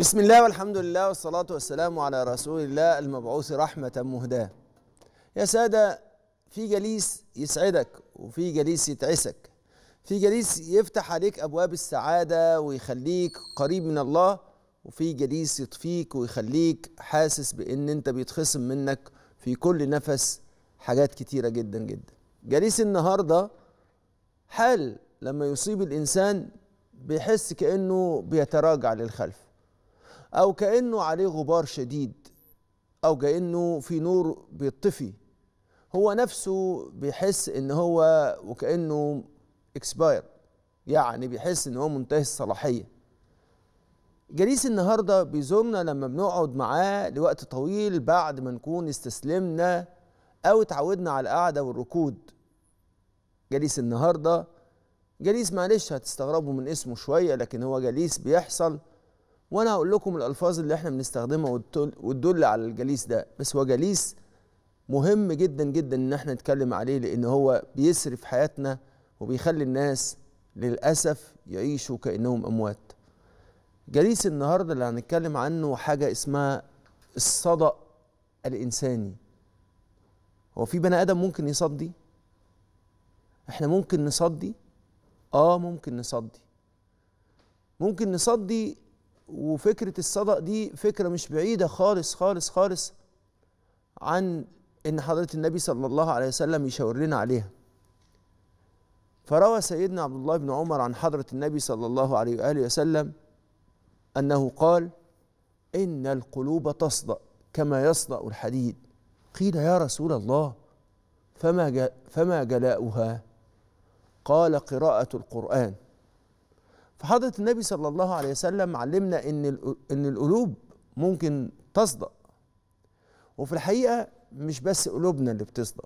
بسم الله والحمد لله والصلاة والسلام على رسول الله المبعوث رحمة مهداة يا سادة في جليس يسعدك وفي جليس يتعسك في جليس يفتح عليك أبواب السعادة ويخليك قريب من الله وفي جليس يطفيك ويخليك حاسس بأن أنت بيتخصم منك في كل نفس حاجات كتيرة جدا جدا جليس النهاردة حال لما يصيب الإنسان بيحس كأنه بيتراجع للخلف أو كأنه عليه غبار شديد أو كأنه في نور بيطفي هو نفسه بيحس إن هو وكأنه اكسباير يعني بيحس إن هو منتهي الصلاحية جليس النهارده بيزورنا لما بنقعد معاه لوقت طويل بعد ما نكون استسلمنا او اتعودنا على القعده والركود جليس النهارده جليس معلش هتستغربوا من اسمه شويه لكن هو جليس بيحصل وانا هقول لكم الالفاظ اللي احنا بنستخدمها وتدل على الجليس ده بس هو جليس مهم جدا جدا ان احنا نتكلم عليه لان هو بيسرف حياتنا وبيخلي الناس للاسف يعيشوا كانهم اموات جليس النهارده اللي هنتكلم عنه حاجه اسمها الصدأ الانساني هو في بني ادم ممكن يصدي احنا ممكن نصدي اه ممكن نصدي ممكن نصدي وفكره الصدق دي فكره مش بعيده خالص خالص خالص عن ان حضره النبي صلى الله عليه وسلم يشاور لنا عليها فروى سيدنا عبد الله بن عمر عن حضره النبي صلى الله عليه واله وسلم انه قال ان القلوب تصدأ كما يصدأ الحديد قيل يا رسول الله فما فما جلاؤها قال قراءه القران فحضرة النبي صلى الله عليه وسلم علمنا ان ان القلوب ممكن تصدق وفي الحقيقة مش بس قلوبنا اللي بتصدق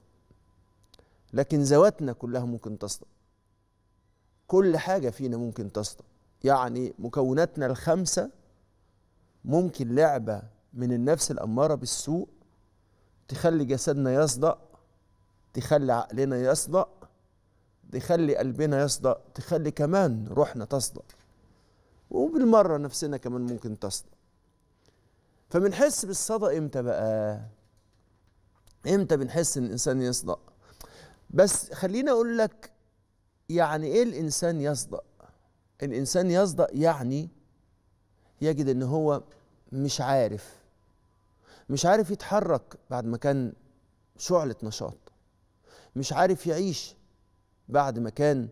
لكن ذواتنا كلها ممكن تصدق كل حاجة فينا ممكن تصدق يعني مكوناتنا الخمسة ممكن لعبة من النفس الأمارة بالسوء تخلي جسدنا يصدق تخلي عقلنا يصدق تخلي قلبنا يصدق تخلي كمان روحنا تصدق وبالمرة نفسنا كمان ممكن تصدق فبنحس بالصدق امتى بقى امتى بنحس ان الانسان يصدق بس خليني اقول لك يعني ايه الانسان يصدق الانسان يصدق يعني يجد ان هو مش عارف مش عارف يتحرك بعد ما كان شعلة نشاط مش عارف يعيش بعد ما كان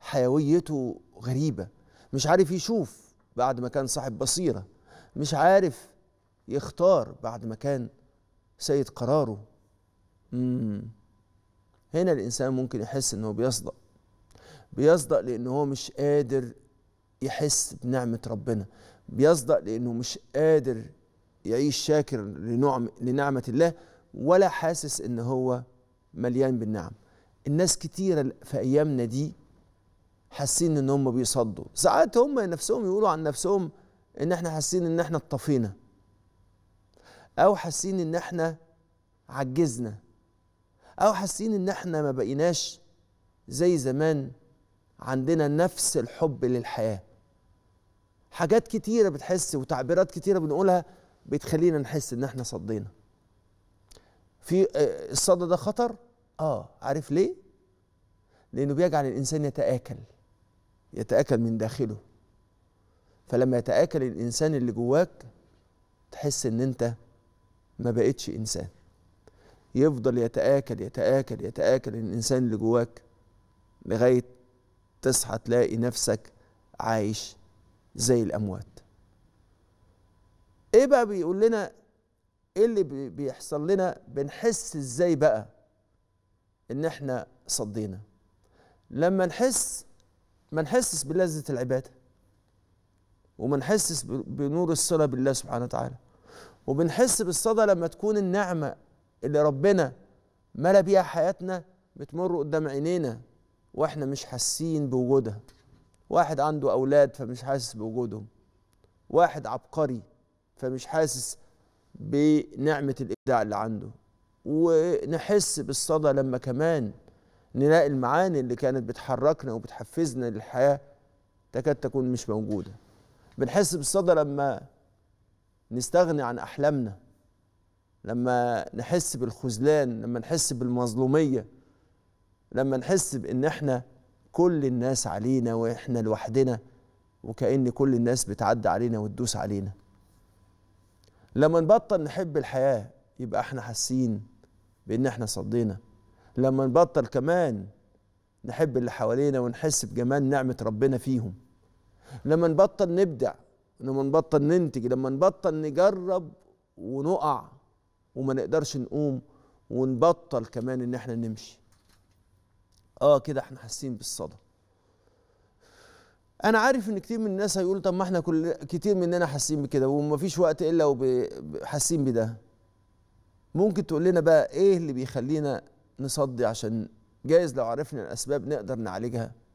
حيويته غريبة مش عارف يشوف بعد ما كان صاحب بصيرة مش عارف يختار بعد ما كان سيد قراره مم. هنا الإنسان ممكن يحس إنه بيصدق بيصدق لأنه هو مش قادر يحس بنعمة ربنا بيصدق لأنه مش قادر يعيش شاكر لنعم لنعمة الله ولا حاسس إن هو مليان بالنعم الناس كتيرة في أيامنا دي حاسين إن هم بيصدوا ساعات هم نفسهم يقولوا عن نفسهم إن إحنا حاسين إن إحنا اتطفينا أو حاسين إن إحنا عجزنا أو حاسين إن إحنا ما بقيناش زي زمان عندنا نفس الحب للحياة حاجات كتيرة بتحس وتعبيرات كتيرة بنقولها بتخلينا نحس إن إحنا صدينا في آه، الصدى ده خطر اه عارف ليه لانه بيجعل الانسان يتاكل يتاكل من داخله فلما يتاكل الانسان اللي جواك تحس ان انت ما بقتش انسان يفضل يتآكل يتآكل يتآكل الإنسان اللي جواك لغاية تصحى تلاقي نفسك عايش زي الأموات إيه بقى بيقول لنا إيه اللي بيحصل لنا بنحس إزاي بقى ان احنا صدينا لما نحس ما نحسش بلذة العبادة وما نحسش بنور الصلة بالله سبحانه وتعالى وبنحس بالصدى لما تكون النعمة اللي ربنا ملا بيها حياتنا بتمر قدام عينينا واحنا مش حاسين بوجودها واحد عنده أولاد فمش حاسس بوجودهم واحد عبقري فمش حاسس بنعمة الإبداع اللي عنده ونحس بالصدى لما كمان نلاقي المعاني اللي كانت بتحركنا وبتحفزنا للحياة تكاد تكون مش موجودة بنحس بالصدى لما نستغني عن أحلامنا لما نحس بالخذلان لما نحس بالمظلومية لما نحس بإن إحنا كل الناس علينا وإحنا لوحدنا وكأن كل الناس بتعدي علينا وتدوس علينا لما نبطل نحب الحياة يبقى احنا حاسين بان احنا صدينا لما نبطل كمان نحب اللي حوالينا ونحس بجمال نعمه ربنا فيهم لما نبطل نبدع لما نبطل ننتج لما نبطل نجرب ونقع وما نقدرش نقوم ونبطل كمان ان احنا نمشي اه كده احنا حاسين بالصدى انا عارف ان كتير من الناس هيقول طب ما احنا كل كتير مننا حاسين بكده ومفيش وقت الا وحاسين بده ممكن تقول لنا بقى ايه اللي بيخلينا نصدي عشان جايز لو عرفنا الاسباب نقدر نعالجها